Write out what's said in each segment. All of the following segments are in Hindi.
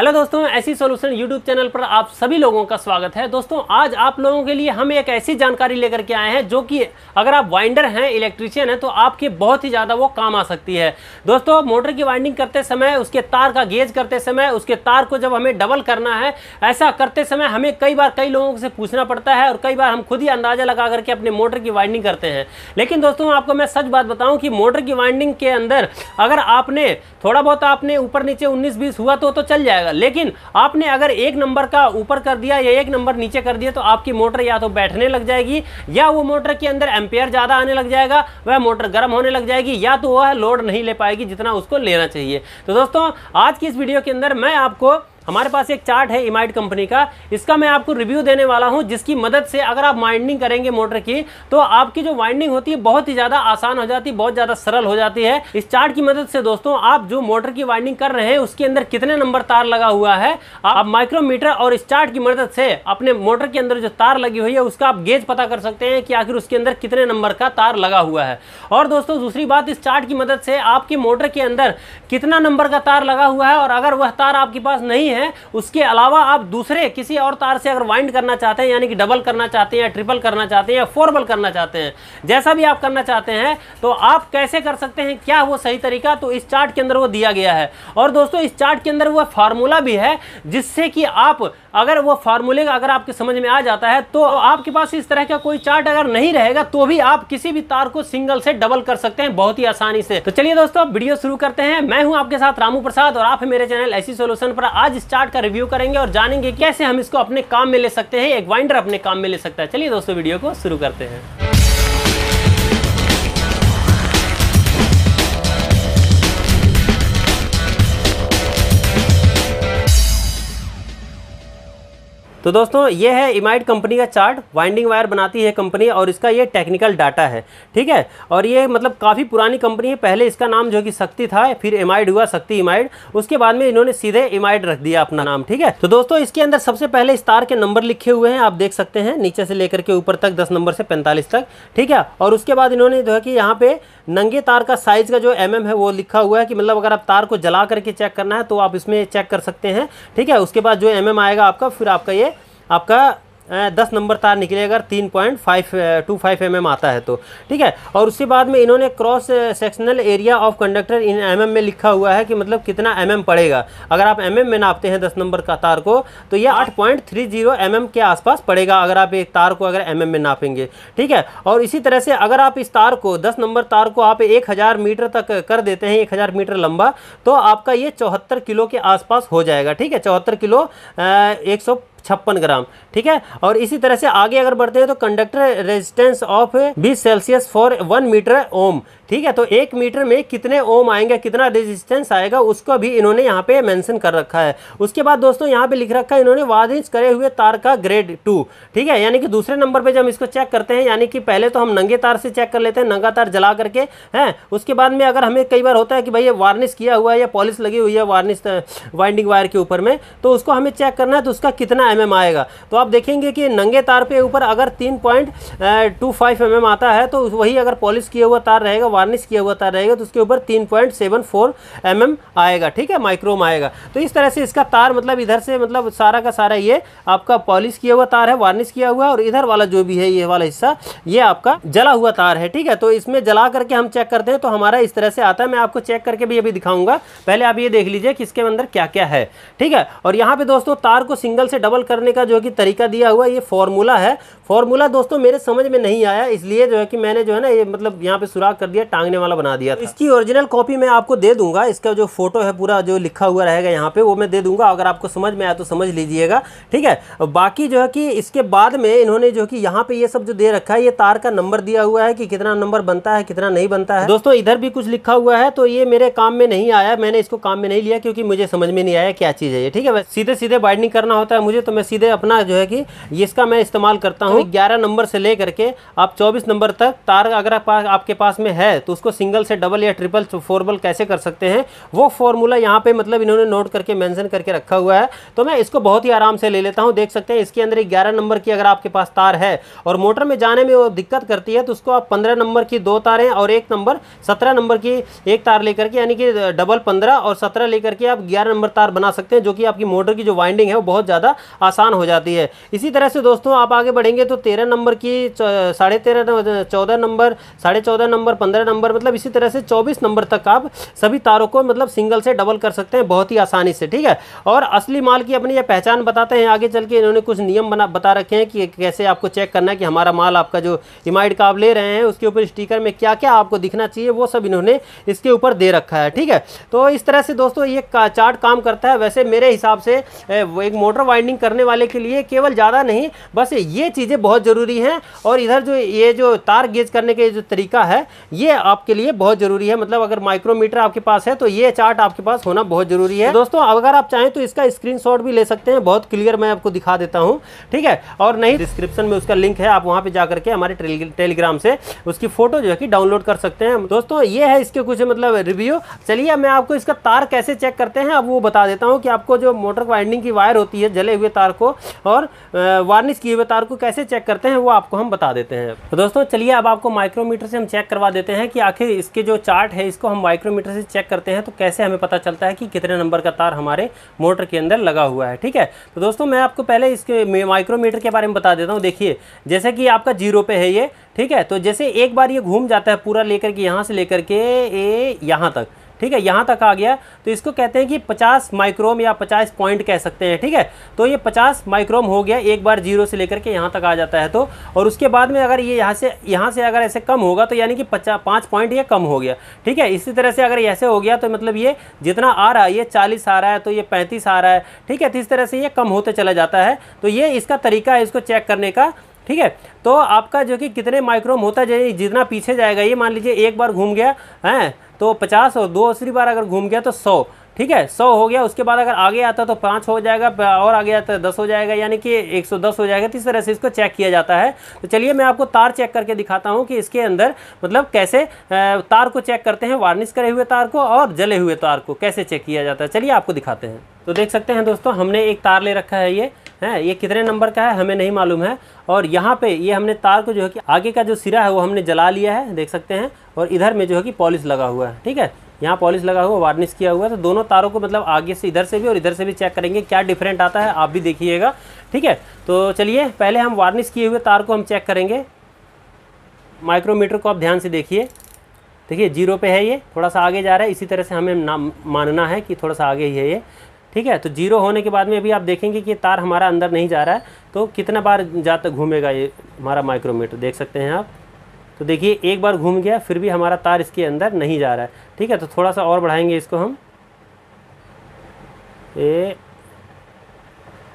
हेलो दोस्तों ऐसी सॉल्यूशन यूट्यूब चैनल पर आप सभी लोगों का स्वागत है दोस्तों आज आप लोगों के लिए हम एक ऐसी जानकारी लेकर के आए हैं जो कि अगर आप वाइंडर हैं इलेक्ट्रिशियन हैं तो आपके बहुत ही ज़्यादा वो काम आ सकती है दोस्तों मोटर की वाइंडिंग करते समय उसके तार का गेज करते समय उसके तार को जब हमें डबल करना है ऐसा करते समय हमें कई बार कई लोगों से पूछना पड़ता है और कई बार हम खुद ही अंदाज़ा लगा करके अपने मोटर की वाइंडिंग करते हैं लेकिन दोस्तों आपको मैं सच बात बताऊँ कि मोटर की वाइंडिंग के अंदर अगर आपने थोड़ा बहुत आपने ऊपर नीचे उन्नीस बीस हुआ तो, तो चल जाएगा जाएगा लेकिन आपने अगर एक नंबर का ऊपर कर दिया या एक नंबर नीचे कर दिया तो आपकी मोटर या तो बैठने लग जाएगी या वो मोटर के अंदर एम्पेयर ज़्यादा आने लग जाएगा वह मोटर गर्म होने लग जाएगी या तो वह लोड नहीं ले पाएगी जितना उसको लेना चाहिए तो दोस्तों आज की इस वीडियो के अंदर मैं आपको हमारे पास एक चार्ट है इमाइट कंपनी का इसका मैं आपको रिव्यू देने वाला हूं जिसकी मदद से अगर आप वाइंडिंग करेंगे मोटर की तो आपकी जो वाइंडिंग होती है बहुत ही ज़्यादा आसान हो जाती है बहुत ज़्यादा सरल हो जाती है इस चार्ट की मदद से दोस्तों आप जो मोटर की वाइंडिंग कर रहे हैं उसके अंदर कितने नंबर तार लगा हुआ है आप माइक्रोमीटर और इस चार्ट की मदद से अपने मोटर के अंदर जो तार लगी हुई है उसका आप गेज पता कर सकते हैं कि आखिर उसके अंदर कितने नंबर का तार लगा हुआ है और दोस्तों दूसरी बात इस चार्ट की मदद से आपके मोटर के अंदर कितना नंबर का तार लगा हुआ है और अगर वह तार आपके पास नहीं है उसके अलावा आप दूसरे किसी और तार से अगर वाइंड करना चाहते हैं यानी कि डबल करना चाहते हैं या ट्रिपल करना चाहते हैं या फोरबल करना चाहते हैं जैसा भी आप करना चाहते हैं तो आप कैसे कर सकते हैं क्या वो सही तरीका तो इस चार्ट के अंदर वो दिया गया है और दोस्तों इस चार्ट के अंदर वह फार्मूला भी है जिससे कि आप अगर वो फार्मूले अगर आपके समझ में आ जाता है तो आपके पास इस तरह का कोई चार्ट अगर नहीं रहेगा तो भी आप किसी भी तार को सिंगल से डबल कर सकते हैं बहुत ही आसानी से तो चलिए दोस्तों वीडियो शुरू करते हैं मैं हूं आपके साथ रामू प्रसाद और आप मेरे चैनल ऐसी सोल्यूशन पर आज इस चार्ट का रिव्यू करेंगे और जानेंगे कैसे हम इसको अपने काम में ले सकते हैं एक वाइंडर अपने काम में ले सकता है चलिए दोस्तों वीडियो को शुरू करते हैं तो दोस्तों ये है इमाइट कंपनी का चार्ट वाइंडिंग वायर बनाती है कंपनी और इसका ये टेक्निकल डाटा है ठीक है और ये मतलब काफ़ी पुरानी कंपनी है पहले इसका नाम जो कि शक्ति था फिर इमाइड हुआ शक्ति इमाइड उसके बाद में इन्होंने सीधे इमाइड रख दिया अपना नाम ठीक है तो दोस्तों इसके अंदर सबसे पहले इस तार के नंबर लिखे हुए हैं आप देख सकते हैं नीचे से लेकर के ऊपर तक दस नंबर से पैंतालीस तक ठीक है और उसके बाद इन्होंने जो है कि यहाँ पे नंगे तार का साइज़ का जो एम mm है वो लिखा हुआ है कि मतलब अगर आप तार को जला करके चेक करना है तो आप इसमें चेक कर सकते हैं ठीक है उसके बाद जो एम mm आएगा आपका फिर आपका ये आपका दस नंबर तार निकलेगा अगर तीन point five two five m आता है तो ठीक है और उसके बाद में इन्होंने cross sectional area of conductor in m में लिखा हुआ है कि मतलब कितना एम mm पड़ेगा अगर आप एम mm में नापते हैं दस नंबर का तार को तो ये आठ पॉइंट थ्री जीरो एम के आसपास पड़ेगा अगर आप एक तार को अगर एम mm में नापेंगे ठीक है और इसी तरह से अगर आप इस तार को दस नंबर तार को आप एक हज़ार मीटर तक कर देते हैं एक हज़ार मीटर लंबा तो आपका ये चौहत्तर किलो के आसपास हो जाएगा ठीक है चौहत्तर किलो एक सौ छप्पन ग्राम ठीक है और इसी तरह से आगे अगर बढ़ते हैं तो कंडक्टर रेजिस्टेंस ऑफ बीस celsius for one metre ohm ठीक है तो एक मीटर में कितने ओम आएंगे कितना रेजिस्टेंस आएगा उसको भी इन्होंने यहाँ पे मेंशन कर रखा है उसके बाद दोस्तों यहाँ पे लिख रखा है इन्होंने वाद करे हुए तार का ग्रेड टू ठीक है यानी कि दूसरे नंबर पर जब इसको चेक करते हैं यानी कि पहले तो हम नंगे तार से चेक कर लेते हैं नंगा तार जला करके हैं उसके बाद में अगर हमें कई बार होता है कि भाई ये वार्निश किया हुआ है या पॉलिश लगी हुई है वार्निश वाइंडिंग वायर के ऊपर में तो उसको हमें चेक करना है तो उसका कितना एम mm आएगा तो आप देखेंगे कि नंगे तार पे ऊपर अगर तीन point two five m m आता है तो वही अगर पॉलिश किया हुआ तार रहेगा वार्निश किया हुआ तार रहेगा तो उसके ऊपर तीन point seven four m m आएगा ठीक है माइक्रोम आएगा तो इस तरह से इसका तार मतलब इधर से मतलब सारा का सारा ये आपका पॉलिश किया हुआ तार है वार्निश किया हुआ और इधर वाला जो भी है ये वाला हिस्सा ये आपका जला हुआ तार है ठीक है तो इसमें जला करके हम चेक करते हैं तो हमारा इस तरह से आता है मैं आपको चेक करके भी अभी दिखाऊंगा पहले आप ये देख लीजिए कि इसके अंदर क्या क्या है ठीक है और यहाँ पे दोस्तों तार को सिंगल से डबल सॉल्व करने का जो कि तरीका दिया हुआ ये फॉर्मूला है फॉर्मूला दोस्तों मेरे समझ में नहीं आया इसलिए जो है कि मैंने जो है ना ये मतलब यहाँ पे सुराग कर दिया टांगने वाला बना दिया था। इसकी ओरिजिनल कॉपी मैं आपको दे दूंगा इसका जो फोटो है पूरा जो लिखा हुआ रहेगा यहाँ पे वो मैं दे दूंगा अगर आपको समझ में आया तो समझ लीजिएगा ठीक है बाकी जो है कि इसके बाद में इन्होंने जो है कि यहाँ पे ये सब जो दे रखा है ये तार का नंबर दिया हुआ है कि कितना नंबर बनता है कितना नहीं बनता है दोस्तों इधर भी कुछ लिखा हुआ है तो ये मेरे काम में नहीं आया मैंने इसको काम में नहीं लिया क्योंकि मुझे समझ में नहीं आया क्या चीज़ है ये ठीक है सीधे सीधे बाइडनिंग करना होता है मुझे तो तो मैं सीधे अपना जो है कि इसका मैं इस्तेमाल करता हूँ तो ग्यारह नंबर से ले करके आप चौबीस नंबर तक तार अगर आपके पास में है तो उसको सिंगल से डबल या ट्रिपल फोरबल कैसे कर सकते हैं वो फॉर्मूला यहाँ पे मतलब इन्होंने नोट करके मेंशन करके रखा हुआ है तो मैं इसको बहुत ही आराम से ले लेता हूँ देख सकते हैं इसके अंदर ग्यारह नंबर की अगर आपके पास तार है और मोटर में जाने में वो दिक्कत करती है तो उसको आप पंद्रह नंबर की दो तारें और एक नंबर सत्रह नंबर की एक तार लेकर के यानी कि डबल पंद्रह और सत्रह लेकर के आप ग्यारह नंबर तार बना सकते हैं जो कि आपकी मोटर की जो वाइंडिंग है वो बहुत ज़्यादा आसान हो जाती है इसी तरह से दोस्तों आप आगे बढ़ेंगे तो तेरह नंबर की साढ़े तेरह चौदह नंबर साढ़े चौदह नंबर पंद्रह नंबर मतलब इसी तरह से चौबीस नंबर तक आप सभी तारों को मतलब सिंगल से डबल कर सकते हैं बहुत ही आसानी से ठीक है और असली माल की अपनी यह पहचान बताते हैं आगे चल के इन्होंने कुछ नियम बना बता रखे हैं कि कैसे आपको चेक करना है कि हमारा माल आपका जो इमाइड का आप ले रहे हैं उसके ऊपर स्टीकर में क्या क्या आपको दिखना चाहिए वो सब इन्होंने इसके ऊपर दे रखा है ठीक है तो इस तरह से दोस्तों ये चार्ट काम करता है वैसे मेरे हिसाब से एक मोटर वाइंडिंग कर करने वाले के लिए केवल ज़्यादा नहीं बस ये चीज़ें बहुत ज़रूरी हैं और इधर जो ये जो तार गेज करने के जो तरीका है ये आपके लिए बहुत ज़रूरी है मतलब अगर माइक्रोमीटर आपके पास है तो ये चार्ट आपके पास होना बहुत ज़रूरी है दोस्तों अगर आप चाहें तो इसका स्क्रीन भी ले सकते हैं बहुत क्लियर मैं आपको दिखा देता हूँ ठीक है और नहीं डिस्क्रिप्शन में उसका लिंक है आप वहाँ पर जाकर के हमारे टेलीग्राम से उसकी फ़ोटो जो है कि डाउनलोड कर सकते हैं दोस्तों ये है इसके कुछ मतलब रिव्यू चलिए मैं आपको इसका तार कैसे चेक करते हैं अब वो बता देता हूँ कि आपको जो मोटर वाइंडिंग की वायर होती है जले हुए तार तार को और वार्निश किए हुए तार को कैसे चेक करते हैं वो आपको हम बता देते हैं तो दोस्तों चलिए अब आपको माइक्रोमीटर से हम चेक करवा देते हैं कि आखिर इसके जो चार्ट है इसको हम माइक्रोमीटर से चेक करते हैं तो कैसे हमें पता चलता है कि कितने नंबर का तार हमारे मोटर के अंदर लगा हुआ है ठीक है तो दोस्तों मैं आपको पहले इसके माइक्रोमीटर के बारे में बता देता हूँ देखिए जैसे कि आपका जीरो पे है ये ठीक है तो जैसे एक बार ये घूम जाता है पूरा लेकर के यहाँ से लेकर के ए यहाँ तक ठीक है यहाँ तक आ गया तो इसको कहते हैं कि पचास माइक्रोम या पचास पॉइंट कह सकते हैं ठीक है तो ये पचास माइक्रोम हो गया एक बार जीरो से लेकर के यहाँ तक आ जाता है तो और उसके बाद में अगर ये यहाँ से यहाँ से अगर ऐसे कम होगा तो यानी कि पचास पाँच पॉइंट ये कम हो गया ठीक है इसी तरह से अगर ऐसे हो गया तो मतलब ये जितना आ रहा है ये चालीस आ रहा है तो ये पैंतीस आ रहा है ठीक है तो इस तरह से ये कम होते चला जाता है तो ये इसका तरीका है इसको चेक करने का ठीक है तो आपका जो कि कितने माइक्रोम होता जाए जितना पीछे जाएगा ये मान लीजिए एक बार घूम गया है तो पचास और दूसरी बार अगर घूम गया तो सौ ठीक है सौ हो गया उसके बाद अगर आगे आता तो पाँच हो जाएगा और आगे आता तो दस हो जाएगा यानी कि एक सौ दस हो जाएगा तो इस तरह से इसको चेक किया जाता है तो चलिए मैं आपको तार चेक करके दिखाता हूँ कि इसके अंदर मतलब कैसे तार को चेक करते हैं वार्निश करे हुए तार को और जले हुए तार को कैसे चेक किया जाता है चलिए आपको दिखाते हैं तो देख सकते हैं दोस्तों हमने एक तार ले रखा है ये है ये कितने नंबर का है हमें नहीं मालूम है और यहाँ पे ये हमने तार को जो है कि आगे का जो सिरा है वो हमने जला लिया है देख सकते हैं और इधर में जो है कि पॉलिश लगा हुआ है ठीक है यहाँ पॉलिश लगा हुआ वार्निश किया हुआ है तो दोनों तारों को मतलब आगे से इधर से भी और इधर से भी चेक करेंगे क्या डिफरेंट आता है आप भी देखिएगा ठीक है तो चलिए पहले हम वार्निश किए हुए तार को हम चेक करेंगे माइक्रोमीटर को आप ध्यान से देखिए देखिए जीरो पे है ये थोड़ा सा आगे जा रहा है इसी तरह से हमें नाम मानना है कि थोड़ा सा आगे ही है ये ठीक है तो जीरो होने के बाद में अभी आप देखेंगे कि तार हमारा अंदर नहीं जा रहा है तो कितना बार जाता घूमेगा ये हमारा माइक्रोमीटर देख सकते हैं आप तो देखिए एक बार घूम गया फिर भी हमारा तार इसके अंदर नहीं जा रहा है ठीक है तो थोड़ा सा और बढ़ाएंगे इसको हम ए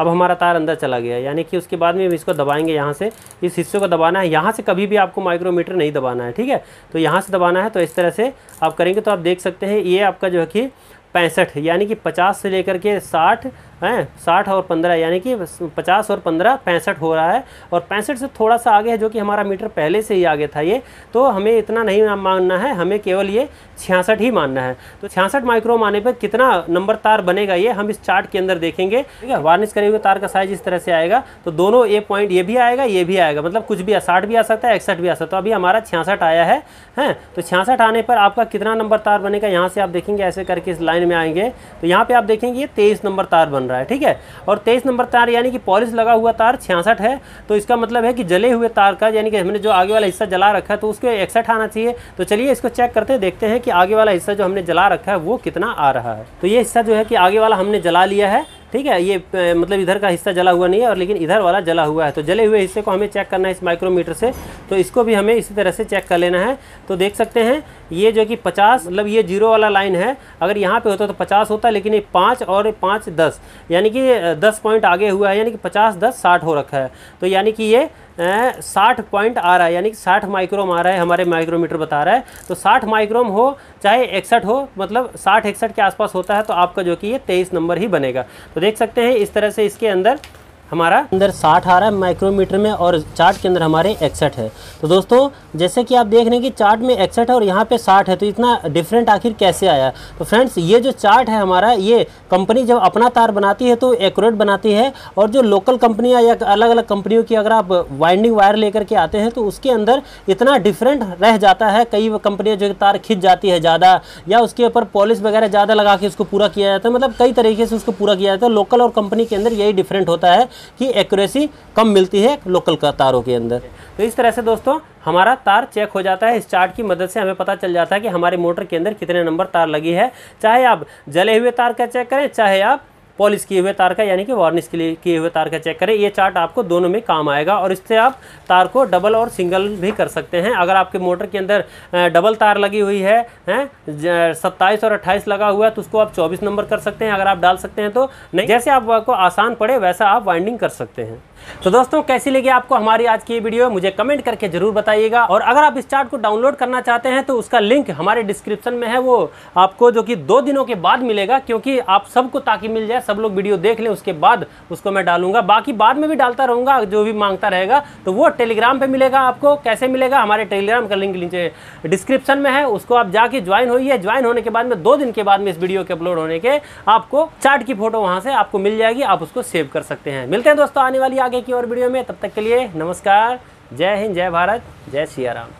अब हमारा तार अंदर चला गया यानी कि उसके बाद में इसको दबाएंगे यहाँ से इस हिस्से को दबाना है यहाँ से कभी भी आपको माइक्रोमीटर नहीं दबाना है ठीक है तो यहाँ से दबाना है तो इस तरह से आप करेंगे तो आप देख सकते हैं ये आपका जो है कि पैंसठ यानी कि पचास से लेकर के साठ हैं साठ और पंद्रह यानी कि पचास और पंद्रह पैंसठ हो रहा है और पैंसठ से थोड़ा सा आगे है जो कि हमारा मीटर पहले से ही आगे था ये तो हमें इतना नहीं मानना है हमें केवल ये छियासठ ही मानना है तो छियासठ माइक्रोम आने पर कितना नंबर तार बनेगा ये हम इस चार्ट के अंदर देखेंगे ठीक है वार्निश करे हुए तो तार का साइज इस तरह से आएगा तो दोनों ए पॉइंट ये भी आएगा ये भी आएगा मतलब कुछ भी साठ भी आ सकता है इकसठ भी आ सकता है तो अभी हमारा छियासठ आया है हैं तो छियासठ आने पर आपका कितना नंबर तार बनेगा यहाँ से आप देखेंगे ऐसे करके इस लाइन में आएंगे तो यहाँ पर आप देखेंगे ये तेईस नंबर तार बन रहा है ठीक है और तेईस नंबर तार यानी कि पॉलिश लगा हुआ तार छियासठ है तो इसका मतलब है कि जले हुए तार का यानी कि हमने जो आगे वाला हिस्सा जला रखा है तो उसके इकसठ आना चाहिए तो चलिए इसको चेक करते हैं देखते हैं कि आगे वाला हिस्सा जो हमने जला रखा है वो कितना आ रहा है तो ये हिस्सा जो है कि आगे वाला हमने जला लिया है ठीक है ये मतलब इधर का हिस्सा जला हुआ नहीं है और लेकिन इधर वाला जला हुआ है तो जले हुए हिस्से को हमें चेक करना है इस माइक्रोमीटर से तो इसको भी हमें इसी तरह से चेक कर लेना है तो देख सकते हैं ये जो कि पचास मतलब ये जीरो वाला लाइन है अगर यहाँ पर होता तो पचास होता लेकिन ये पाँच और पाँच दस यानी कि दस पॉइंट आगे हुआ है यानी कि पचास दस साठ हो रखा है तो यानी कि ये साठ पॉइंट आ रहा है यानी कि साठ माइक्रोम आ रहा है हमारे माइक्रोमीटर बता रहा है तो साठ माइक्रोम हो चाहे इकसठ हो मतलब साठ इकसठ के आसपास होता है तो आपका जो कि ये तेईस नंबर ही बनेगा तो देख सकते हैं इस तरह से इसके अंदर हमारा अंदर 60 आ रहा है माइक्रोमीटर में और चार्ट के अंदर हमारे इकसठ है तो दोस्तों जैसे कि आप देख रहे हैं कि चार्ट में इकसठ है और यहाँ पे 60 है तो इतना डिफरेंट आखिर कैसे आया तो फ्रेंड्स ये जो चार्ट है हमारा ये कंपनी जब अपना तार बनाती है तो एक्यूरेट बनाती है और जो लोकल कंपनियाँ या अलग अलग कंपनियों की अगर आप वाइंडिंग वायर लेकर के आते हैं तो उसके अंदर इतना डिफरेंट रह जाता है कई कंपनियाँ जो तार खिंच जाती है ज़्यादा या उसके ऊपर पॉलिश वगैरह ज़्यादा लगा के उसको पूरा किया जाता है मतलब कई तरीके से उसको पूरा किया जाता है लोकल और कंपनी के अंदर यही डिफरेंट होता है की एक्यूरेसी कम मिलती है लोकल का तारों के अंदर तो इस तरह से दोस्तों हमारा तार चेक हो जाता है इस चार्ट की मदद से हमें पता चल जाता है कि हमारे मोटर के अंदर कितने नंबर तार लगी है चाहे आप जले हुए तार का चेक करें चाहे आप पॉलिश किए हुए तार का यानी कि वार्निश के लिए किए हुए तार का चेक करें ये चार्ट आपको दोनों में काम आएगा और इससे आप तार को डबल और सिंगल भी कर सकते हैं अगर आपके मोटर के अंदर डबल तार लगी हुई है हैं सत्ताईस और अट्ठाईस लगा हुआ है तो उसको आप चौबीस नंबर कर सकते हैं अगर आप डाल सकते हैं तो नहीं जैसे आपको आसान पड़े वैसा आप वाइंडिंग कर सकते हैं तो दोस्तों कैसी लगी आपको हमारी आज की वीडियो मुझे कमेंट करके जरूर बताइएगा और अगर आप इस चार्ट को डाउनलोड करना चाहते हैं तो उसका लिंक हमारे डिस्क्रिप्शन में है वो आपको जो कि दो दिनों के बाद मिलेगा क्योंकि आप सबको ताकि मिल जाए सब लोग वीडियो देख लें उसके बाद उसको मैं डालूंगा बाकी बाद में भी डालता रहूंगा जो भी मांगता रहेगा तो वो टेलीग्राम पर मिलेगा आपको कैसे मिलेगा हमारे टेलीग्राम का लिंक नीचे डिस्क्रिप्शन में है उसको आप जाके ज्वाइन होइए ज्वाइन होने के बाद में दो दिन के बाद में इस वीडियो के अपलोड होने के आपको चार्ट की फोटो वहां से आपको मिल जाएगी आप उसको सेव कर सकते हैं मिलते हैं दोस्तों आने वाली आगे की और वीडियो में तब तक के लिए नमस्कार जय हिंद जय भारत जय सियाराम